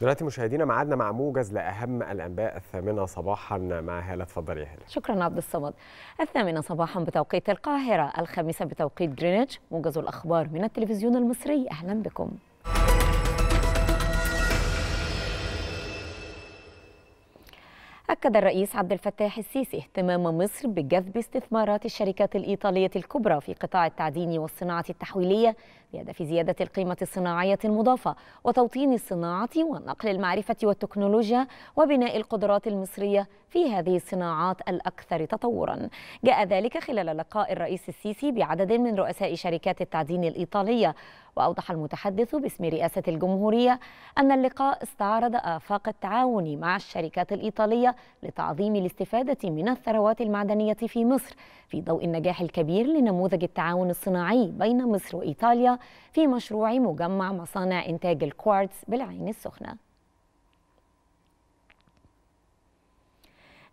دلوقتي مشاهدينا معادنا مع موجز لاهم الانباء الثامنه صباحا مع هاله اتفضلي يا هاله شكرا عبد الصمد الثامنه صباحا بتوقيت القاهره الخامسه بتوقيت جرينتش موجز الاخبار من التلفزيون المصري اهلا بكم أكد الرئيس عبد الفتاح السيسي اهتمام مصر بجذب استثمارات الشركات الإيطالية الكبرى في قطاع التعدين والصناعة التحويلية بهدف زيادة القيمة الصناعية المضافة وتوطين الصناعة ونقل المعرفة والتكنولوجيا وبناء القدرات المصرية في هذه الصناعات الأكثر تطورا جاء ذلك خلال لقاء الرئيس السيسي بعدد من رؤساء شركات التعدين الإيطالية وأوضح المتحدث باسم رئاسة الجمهورية أن اللقاء استعرض آفاق التعاون مع الشركات الإيطالية لتعظيم الاستفادة من الثروات المعدنية في مصر في ضوء النجاح الكبير لنموذج التعاون الصناعي بين مصر وإيطاليا في مشروع مجمع مصانع إنتاج الكوارتز بالعين السخنة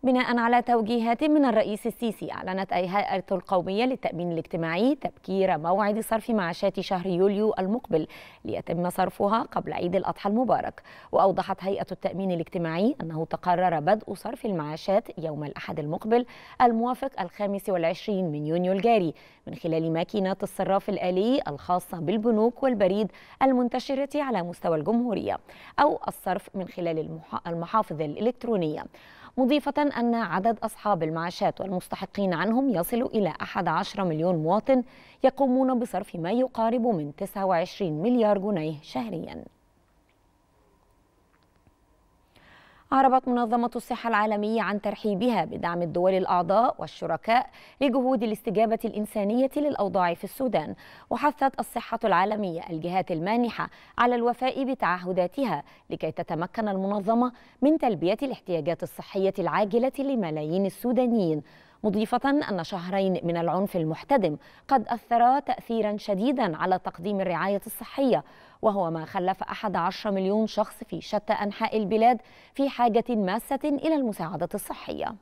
بناء على توجيهات من الرئيس السيسي أعلنت الهيئة القومية للتأمين الاجتماعي تبكير موعد صرف معاشات شهر يوليو المقبل ليتم صرفها قبل عيد الأضحى المبارك وأوضحت هيئة التأمين الاجتماعي أنه تقرر بدء صرف المعاشات يوم الأحد المقبل الموافق الخامس والعشرين من يونيو الجاري من خلال ماكينات الصراف الآلي الخاصة بالبنوك والبريد المنتشرة على مستوى الجمهورية أو الصرف من خلال المحافظ الإلكترونية مضيفة أن عدد أصحاب المعاشات والمستحقين عنهم يصل إلى 11 مليون مواطن يقومون بصرف ما يقارب من 29 مليار جنيه شهرياً أعربت منظمة الصحة العالمية عن ترحيبها بدعم الدول الأعضاء والشركاء لجهود الاستجابة الإنسانية للأوضاع في السودان وحثت الصحة العالمية الجهات المانحة على الوفاء بتعهداتها لكي تتمكن المنظمة من تلبية الاحتياجات الصحية العاجلة لملايين السودانيين مضيفة أن شهرين من العنف المحتدم قد أثرا تأثيرا شديدا على تقديم الرعاية الصحية وهو ما خلف 11 مليون شخص في شتى أنحاء البلاد في حاجة ماسة إلى المساعدة الصحية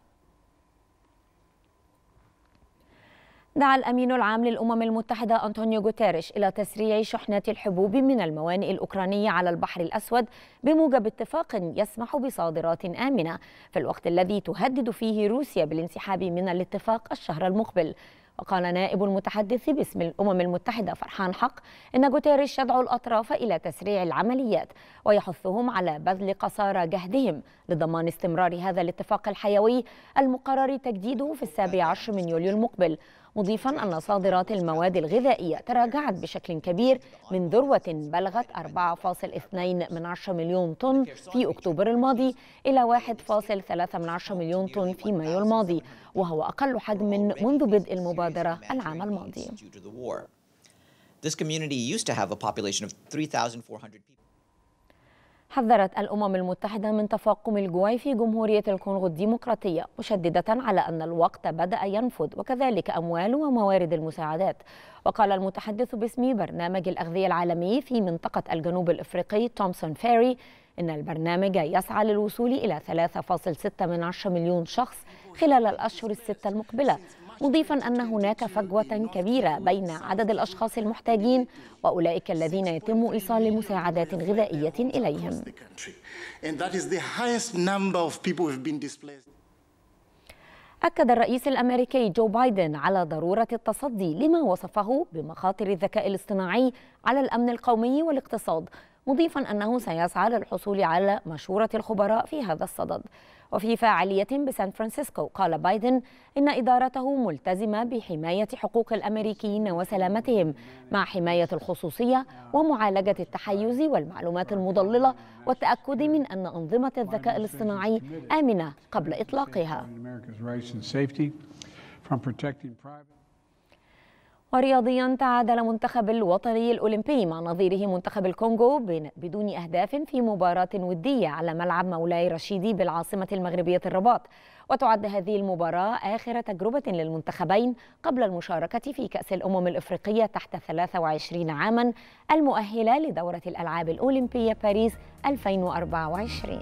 دعا الأمين العام للأمم المتحدة أنطونيو غوتيريش إلى تسريع شحنات الحبوب من الموانئ الأوكرانية على البحر الأسود بموجب اتفاق يسمح بصادرات آمنة في الوقت الذي تهدد فيه روسيا بالانسحاب من الاتفاق الشهر المقبل وقال نائب المتحدث باسم الأمم المتحدة فرحان حق إن غوتيريش يدعو الأطراف إلى تسريع العمليات ويحثهم على بذل قصارى جهدهم لضمان استمرار هذا الاتفاق الحيوي المقرر تجديده في السابع عشر من يوليو المقبل مضيفا أن صادرات المواد الغذائية تراجعت بشكل كبير من ذروة بلغت 4.2 من مليون طن في أكتوبر الماضي إلى 1.3 من مليون طن في مايو الماضي وهو أقل حجم منذ بدء المبادرة العام الماضي. This community used to have a population of 3,400 people. حذرت الأمم المتحدة من تفاقم الجوع في جمهورية الكونغو الديمقراطية مشددة على أن الوقت بدأ ينفذ وكذلك أموال وموارد المساعدات وقال المتحدث باسم برنامج الأغذية العالمي في منطقة الجنوب الإفريقي تومسون فيري إن البرنامج يسعى للوصول إلى 3.6 مليون شخص خلال الأشهر الستة المقبلة مضيفا أن هناك فجوة كبيرة بين عدد الأشخاص المحتاجين وأولئك الذين يتم إيصال مساعدات غذائية إليهم أكد الرئيس الأمريكي جو بايدن على ضرورة التصدي لما وصفه بمخاطر الذكاء الاصطناعي على الأمن القومي والاقتصاد مضيفا أنه سيسعى للحصول على مشورة الخبراء في هذا الصدد وفي فعالية بسان فرانسيسكو قال بايدن إن إدارته ملتزمة بحماية حقوق الأمريكيين وسلامتهم مع حماية الخصوصية ومعالجة التحيز والمعلومات المضللة والتأكد من أن أنظمة الذكاء الاصطناعي آمنة قبل إطلاقها. ورياضيا تعادل منتخب الوطني الأولمبي مع نظيره منتخب الكونغو بدون أهداف في مباراة ودية على ملعب مولاي رشيدي بالعاصمة المغربية الرباط وتعد هذه المباراة آخر تجربة للمنتخبين قبل المشاركة في كأس الأمم الإفريقية تحت 23 عاما المؤهلة لدورة الألعاب الأولمبية باريس 2024